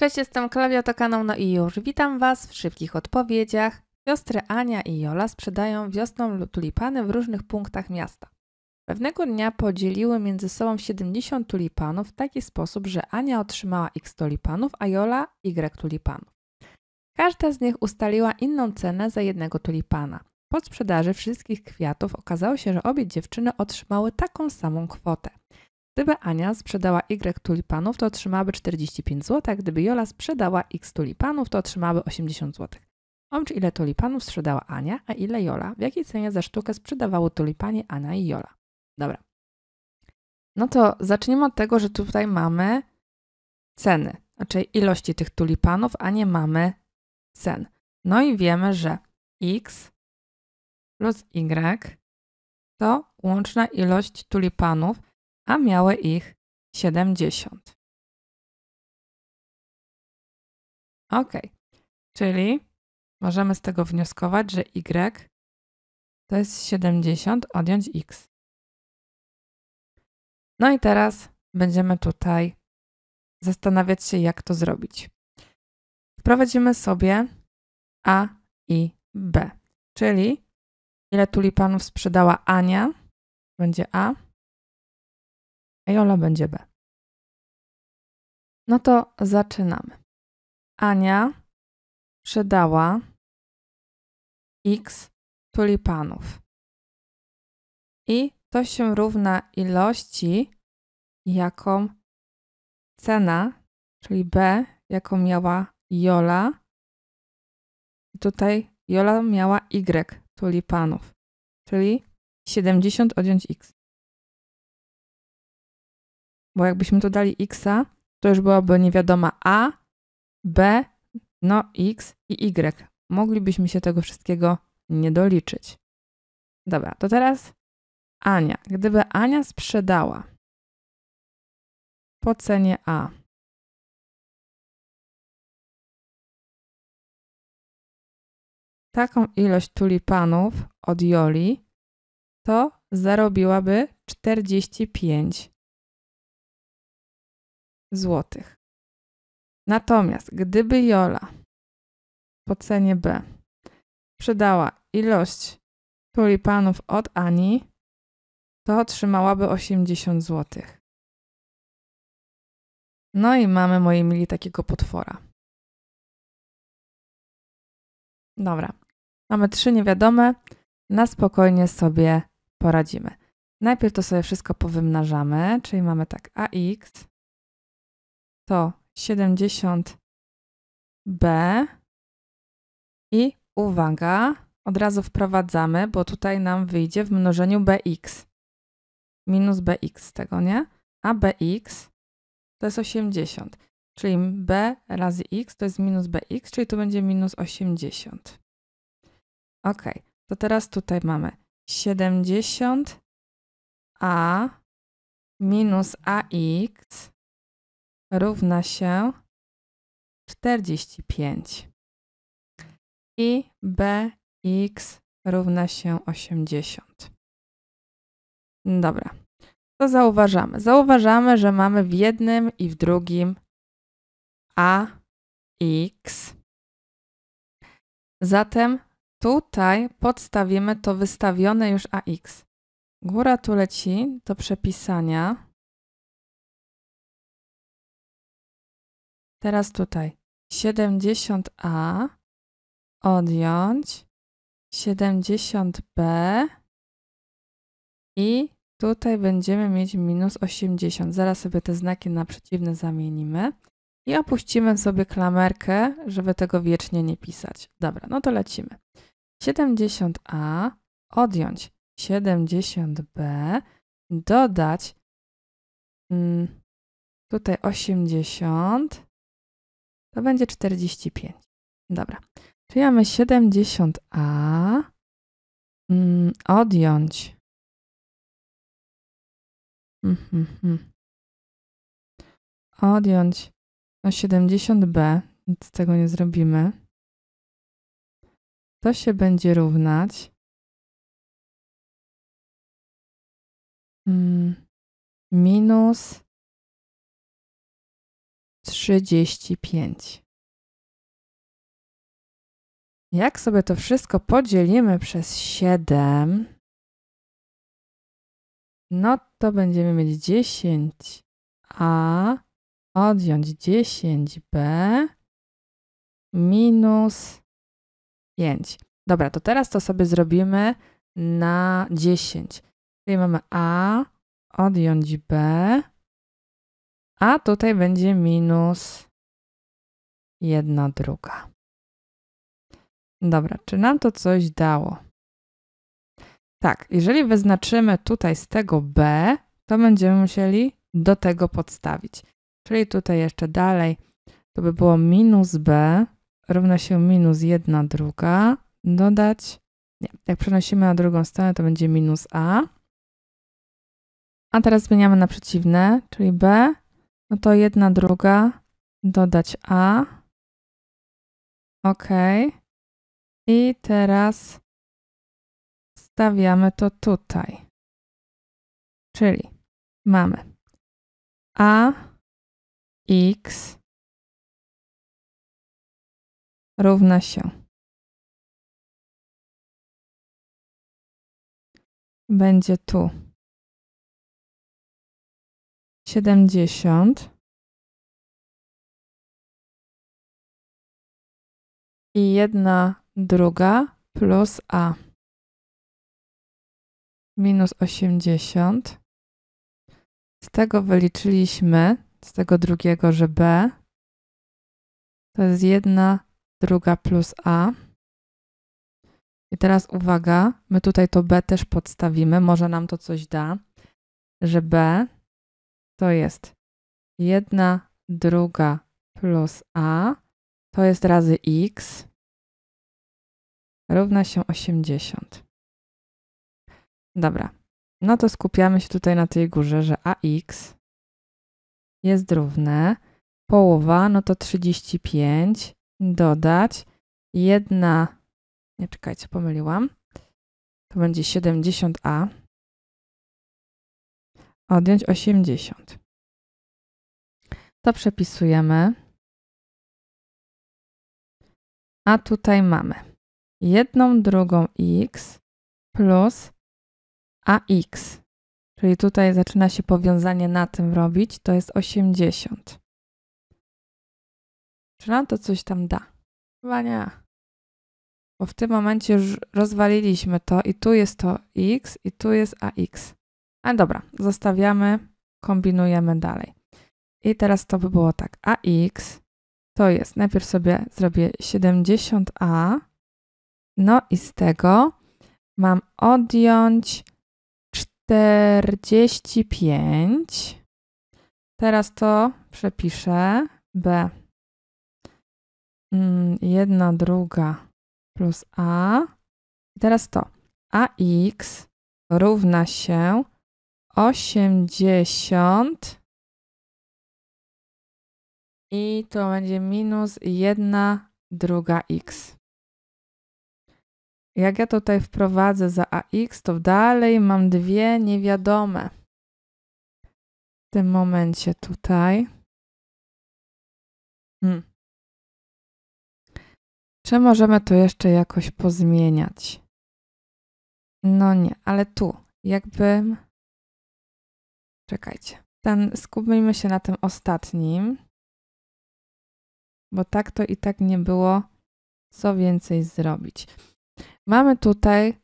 Cześć, jestem Klaudia, kanał No i już. Witam Was w szybkich odpowiedziach. Siostry Ania i Jola sprzedają wiosną tulipany w różnych punktach miasta. Pewnego dnia podzieliły między sobą 70 tulipanów w taki sposób, że Ania otrzymała x tulipanów, a Jola y tulipanów. Każda z nich ustaliła inną cenę za jednego tulipana. Po sprzedaży wszystkich kwiatów okazało się, że obie dziewczyny otrzymały taką samą kwotę – Gdyby Ania sprzedała Y tulipanów, to otrzymałaby 45 zł, a gdyby Jola sprzedała X tulipanów, to otrzymałaby 80 zł. Omcz ile tulipanów sprzedała Ania, a ile Jola, w jakiej cenie za sztukę sprzedawało tulipanie Ania i Jola. Dobra. No to zaczniemy od tego, że tutaj mamy ceny, znaczy ilości tych tulipanów, a nie mamy cen. No i wiemy, że x plus y to łączna ilość tulipanów, a miały ich 70. Ok, czyli możemy z tego wnioskować, że y to jest 70 odjąć x. No i teraz będziemy tutaj zastanawiać się, jak to zrobić. Wprowadzimy sobie a i b, czyli ile tulipanów sprzedała Ania, będzie a a Jola będzie B. No to zaczynamy. Ania sprzedała x tulipanów. I to się równa ilości, jaką cena, czyli B, jaką miała Jola. I tutaj Jola miała Y tulipanów, czyli 70 odjąć x bo jakbyśmy tu dali xa, to już byłaby niewiadoma a, b, no x i y. Moglibyśmy się tego wszystkiego nie doliczyć. Dobra, to teraz Ania. Gdyby Ania sprzedała po cenie A taką ilość tulipanów od Joli, to zarobiłaby 45 zł. Natomiast gdyby Jola po cenie B sprzedała ilość tulipanów od Ani, to otrzymałaby 80 zł. No i mamy, moi mili, takiego potwora. Dobra, mamy trzy niewiadome, na spokojnie sobie poradzimy. Najpierw to sobie wszystko powymnażamy, czyli mamy tak ax to 70B i uwaga, od razu wprowadzamy, bo tutaj nam wyjdzie w mnożeniu bx. Minus bx tego, nie? A bx to jest 80. Czyli b razy x to jest minus bx, czyli tu będzie minus 80. Ok, to teraz tutaj mamy 70a minus ax równa się 45 i bx równa się 80. Dobra, to zauważamy. Zauważamy, że mamy w jednym i w drugim ax. Zatem tutaj podstawimy to wystawione już ax. Góra tu leci do przepisania. Teraz tutaj 70a odjąć 70b i tutaj będziemy mieć minus 80. Zaraz sobie te znaki na przeciwne zamienimy i opuścimy sobie klamerkę, żeby tego wiecznie nie pisać. Dobra, no to lecimy. 70a odjąć 70b dodać mm, tutaj 80 to będzie 45. Dobra. Czyli mamy 70a mm, odjąć. Mm, mm, odjąć no 70b, nic z tego nie zrobimy. To się będzie równać. Mm, minus 35. Jak sobie to wszystko podzielimy przez 7, no to będziemy mieć 10a odjąć 10b minus 5. Dobra, to teraz to sobie zrobimy na 10. Czyli mamy a odjąć b a tutaj będzie minus jedna druga. Dobra, czy nam to coś dało? Tak, jeżeli wyznaczymy tutaj z tego B, to będziemy musieli do tego podstawić. Czyli tutaj jeszcze dalej, to by było minus B równa się minus jedna druga, dodać, nie, jak przenosimy na drugą stronę, to będzie minus A. A teraz zmieniamy na przeciwne, czyli B no to jedna druga, dodać A. OK. I teraz stawiamy to tutaj. Czyli mamy A x równa się. Będzie tu siedemdziesiąt i jedna druga plus a minus osiemdziesiąt. Z tego wyliczyliśmy, z tego drugiego, że b to jest jedna druga plus a. I teraz uwaga, my tutaj to b też podstawimy, może nam to coś da, że b to jest 1 druga plus a to jest razy x równa się 80. Dobra, no to skupiamy się tutaj na tej górze, że ax jest równe połowa, no to 35 dodać 1, nie czekajcie, pomyliłam, to będzie 70a odjąć 80. To przepisujemy. A tutaj mamy jedną drugą x plus ax. Czyli tutaj zaczyna się powiązanie na tym robić, to jest 80. Czy nam to coś tam da? Chyba nie. Bo w tym momencie już rozwaliliśmy to i tu jest to x i tu jest ax. Ale dobra, zostawiamy, kombinujemy dalej. I teraz to by było tak. AX to jest, najpierw sobie zrobię 70A, no i z tego mam odjąć 45. Teraz to przepiszę B. Mm, jedna, druga plus A. I teraz to. AX równa się osiemdziesiąt i to będzie minus jedna druga x. Jak ja tutaj wprowadzę za ax, to dalej mam dwie niewiadome. W tym momencie tutaj. Hmm. Czy możemy to jeszcze jakoś pozmieniać? No nie, ale tu, jakbym Czekajcie. Ten, skupmy się na tym ostatnim, bo tak to i tak nie było. Co więcej zrobić? Mamy tutaj,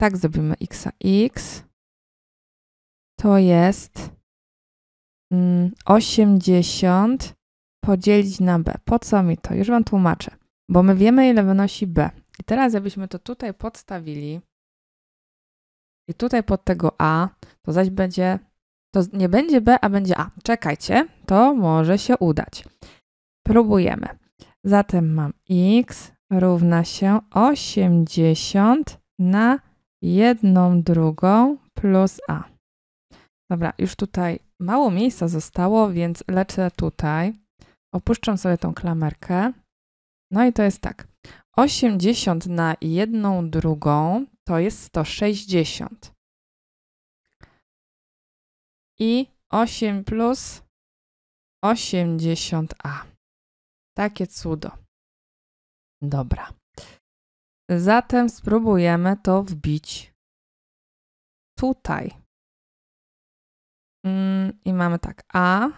tak zrobimy x a x. To jest 80 mm, podzielić na b. Po co mi to? Już wam tłumaczę. Bo my wiemy, ile wynosi b. I teraz, jakbyśmy to tutaj podstawili i tutaj pod tego a, to zaś będzie to nie będzie B, a będzie A. Czekajcie, to może się udać. Próbujemy. Zatem mam x równa się 80 na 1 drugą plus a. Dobra, już tutaj mało miejsca zostało, więc lecę tutaj. Opuszczam sobie tą klamerkę. No i to jest tak. 80 na 1 drugą to jest 160 i 8 plus 80a. Takie cudo. Dobra. Zatem spróbujemy to wbić tutaj. Mm, I mamy tak A.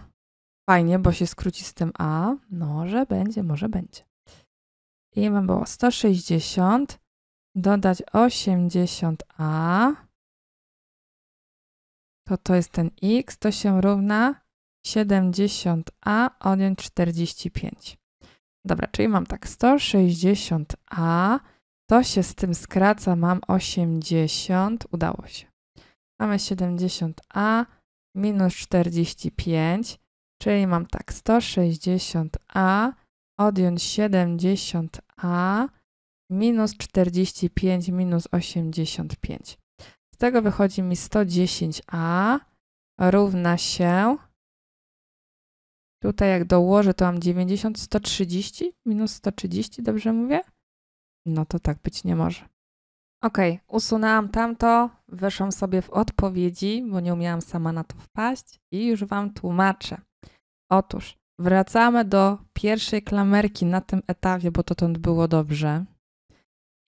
Fajnie, bo się skróci z tym A. Może będzie, może będzie. I by było 160 dodać 80A to to jest ten x, to się równa 70a odjąć 45. Dobra, czyli mam tak 160a, to się z tym skraca, mam 80, udało się. Mamy 70a minus 45, czyli mam tak 160a odjąć 70a minus 45 minus 85 tego wychodzi mi 110a równa się. Tutaj jak dołożę, to mam 90, 130 minus 130, dobrze mówię? No to tak być nie może. Ok, usunęłam tamto, weszłam sobie w odpowiedzi, bo nie umiałam sama na to wpaść i już Wam tłumaczę. Otóż wracamy do pierwszej klamerki na tym etapie, bo dotąd było dobrze.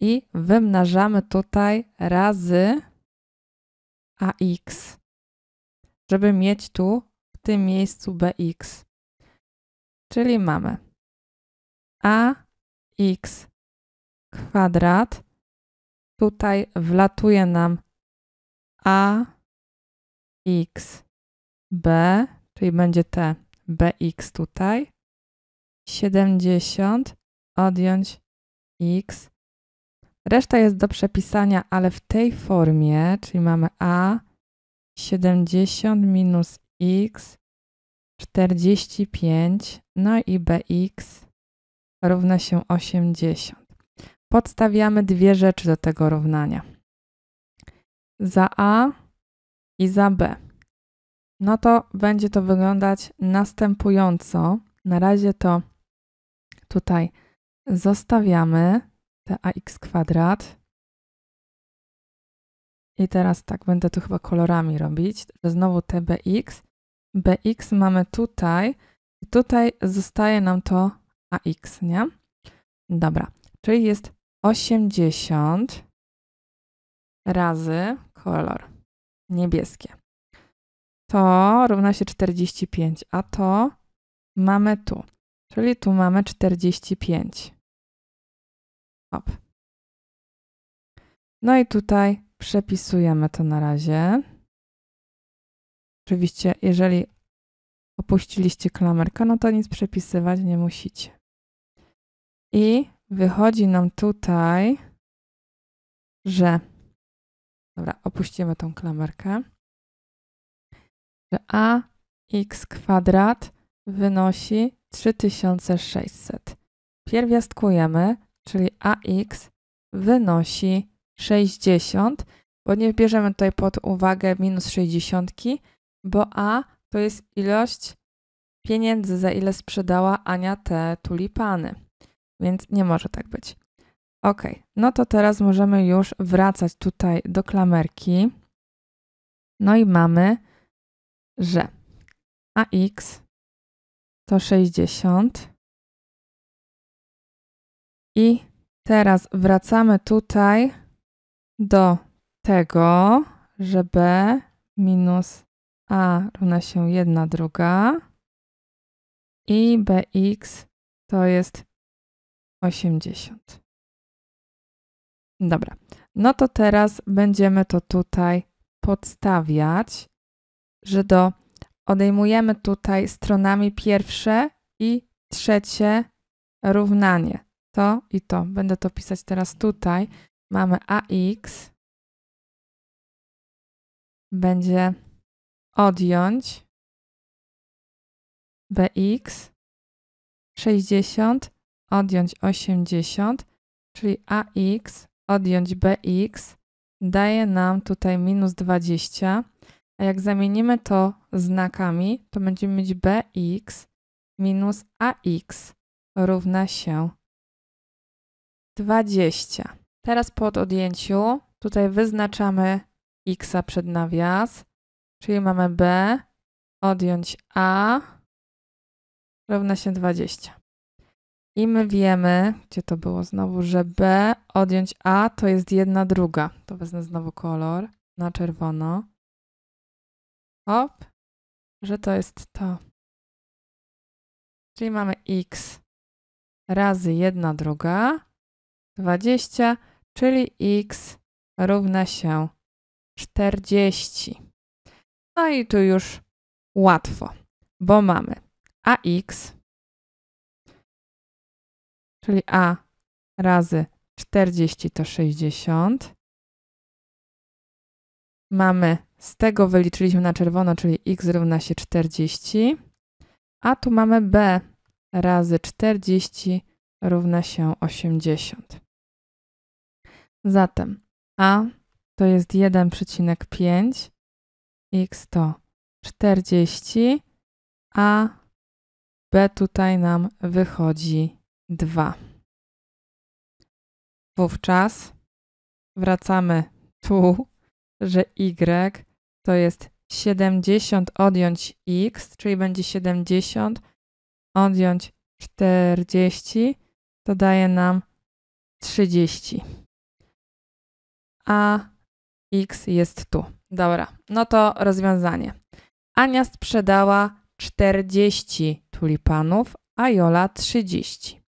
I wymnażamy tutaj razy AX, żeby mieć tu w tym miejscu BX. Czyli mamy AX kwadrat. Tutaj wlatuje nam AX B, czyli będzie te BX tutaj. 70 odjąć X Reszta jest do przepisania, ale w tej formie, czyli mamy a 70 minus x 45, no i bx równa się 80. Podstawiamy dwie rzeczy do tego równania. Za a i za b. No to będzie to wyglądać następująco. Na razie to tutaj zostawiamy te ax kwadrat. I teraz tak będę tu chyba kolorami robić, że znowu te bx. bx mamy tutaj i tutaj zostaje nam to ax, nie? Dobra, czyli jest 80 razy kolor niebieskie. To równa się 45, a to mamy tu. Czyli tu mamy 45. No i tutaj przepisujemy to na razie. Oczywiście, jeżeli opuściliście klamerkę, no to nic przepisywać nie musicie. I wychodzi nam tutaj, że. Dobra, opuścimy tą klamerkę. Że ax kwadrat wynosi 3600. Pierwiastkujemy, czyli ax wynosi 60, bo nie bierzemy tutaj pod uwagę minus 60, bo a to jest ilość pieniędzy, za ile sprzedała Ania te tulipany. Więc nie może tak być. Ok, no to teraz możemy już wracać tutaj do klamerki. No i mamy, że ax to 60 i teraz wracamy tutaj do tego, że b minus a równa się 1 druga i bx to jest 80. Dobra, no to teraz będziemy to tutaj podstawiać, że do odejmujemy tutaj stronami pierwsze i trzecie równanie to i to. Będę to pisać teraz tutaj. Mamy AX. Będzie odjąć BX 60, odjąć 80, czyli AX odjąć BX daje nam tutaj minus 20, a jak zamienimy to znakami, to będziemy mieć BX minus AX równa się 20. Teraz pod odjęciu tutaj wyznaczamy x przed nawias, czyli mamy b, odjąć a, równa się 20. I my wiemy, gdzie to było znowu, że b odjąć a to jest jedna druga. To wezmę znowu kolor na czerwono. Hop, że to jest to. Czyli mamy x razy jedna druga 20, czyli x równa się 40. No i tu już łatwo, bo mamy ax, czyli a razy 40 to 60. Mamy, z tego wyliczyliśmy na czerwono, czyli x równa się 40. A tu mamy b razy 40 równa się 80. Zatem a to jest 1,5 x to 40, a b tutaj nam wychodzi 2. Wówczas wracamy tu, że y to jest 70 odjąć x, czyli będzie 70 odjąć 40, to daje nam 30 a x jest tu. Dobra, no to rozwiązanie. Ania sprzedała 40 tulipanów, a Jola 30.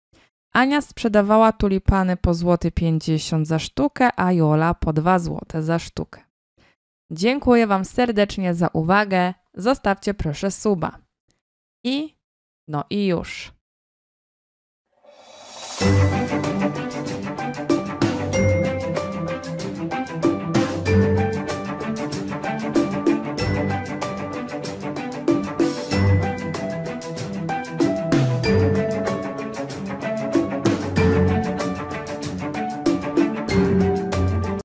Ania sprzedawała tulipany po złoty 50 za sztukę, a Jola po 2 złote za sztukę. Dziękuję Wam serdecznie za uwagę. Zostawcie proszę suba. I no i już.